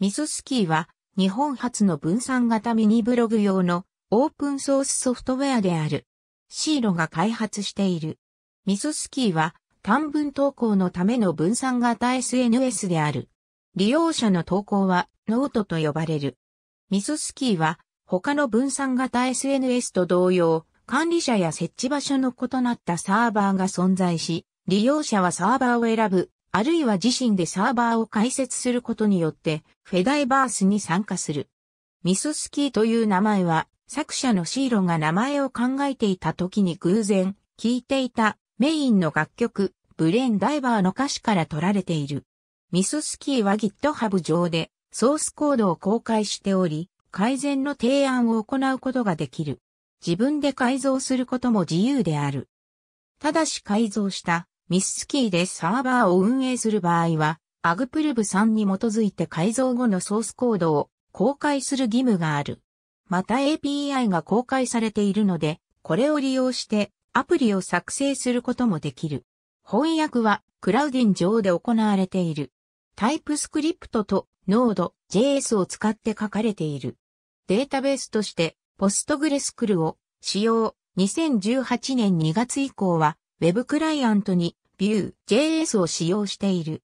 ミススキーは日本初の分散型ミニブログ用のオープンソースソフトウェアである。シーロが開発している。ミススキーは短文投稿のための分散型 SNS である。利用者の投稿はノートと呼ばれる。ミススキーは他の分散型 SNS と同様、管理者や設置場所の異なったサーバーが存在し、利用者はサーバーを選ぶあるいは自身でサーバーを開設することによって、フェダイバースに参加する。ミススキーという名前は、作者のシーロが名前を考えていた時に偶然、聴いていたメインの楽曲、ブレンダイバーの歌詞から取られている。ミススキーは GitHub 上でソースコードを公開しており、改善の提案を行うことができる。自分で改造することも自由である。ただし改造したミススキーでサーバーを運営する場合は、アグプルブ3に基づいて改造後のソースコードを公開する義務がある。また API が公開されているので、これを利用してアプリを作成することもできる。翻訳はクラウディン上で行われている。タイプスクリプトと Node.js を使って書かれている。データベースとして PostgreSQL を使用。2018年2月以降は Web クライアントに Vue.js を使用している。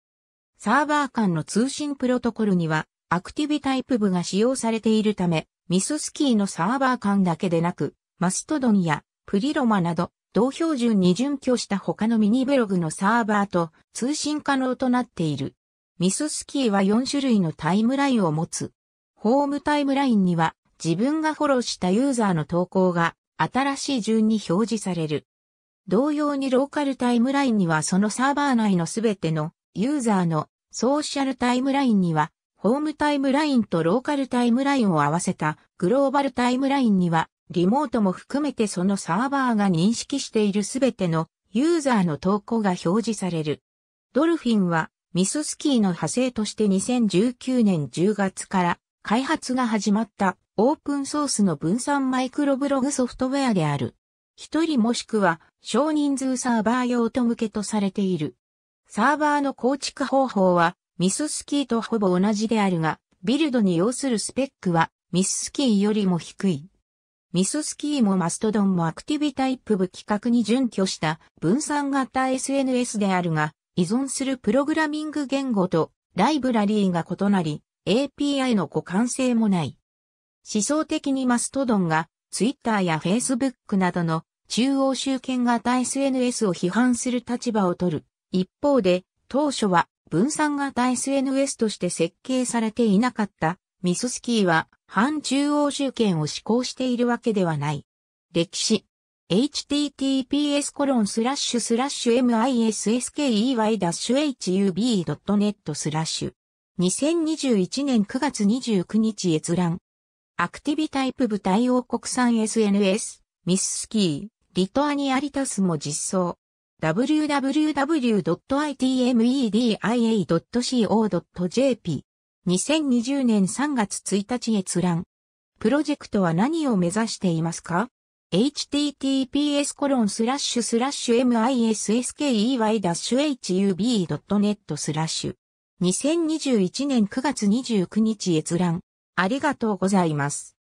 サーバー間の通信プロトコルには、アクティビタイプ部が使用されているため、ミススキーのサーバー間だけでなく、マストドンやプリロマなど、同標準に準拠した他のミニブログのサーバーと通信可能となっている。ミススキーは4種類のタイムラインを持つ。ホームタイムラインには自分がフォローしたユーザーの投稿が新しい順に表示される。同様にローカルタイムラインにはそのサーバー内のすべてのユーザーのソーシャルタイムラインにはホームタイムラインとローカルタイムラインを合わせたグローバルタイムラインにはリモートも含めてそのサーバーが認識しているすべてのユーザーの投稿が表示される。ドルフィンはミススキーの派生として2019年10月から開発が始まったオープンソースの分散マイクロブログソフトウェアである。一人もしくは少人数サーバー用と向けとされている。サーバーの構築方法はミススキーとほぼ同じであるが、ビルドに要するスペックはミススキーよりも低い。ミススキーもマストドンもアクティビタイプ部規格に準拠した分散型 SNS であるが、依存するプログラミング言語とライブラリーが異なり、API の互換性もない。思想的にマストドンがツイッターやフェイスブックなどの中央集権型 SNS を批判する立場を取る。一方で、当初は分散型 SNS として設計されていなかったミススキーは反中央集権を施行しているわけではない。歴史 https コロンスラッシュスラッシュ missky-hub.net スラッシュ2021年9月29日閲覧アクティビタイプ部対応国産 SNS、ミススキー、リトアニアリタスも実装。www.itmedia.co.jp 2020年3月1日閲覧。プロジェクトは何を目指していますか https コロンスラッシュスラッシュ missky-hub.net スラッシュ2021年9月29日閲覧ありがとうございます。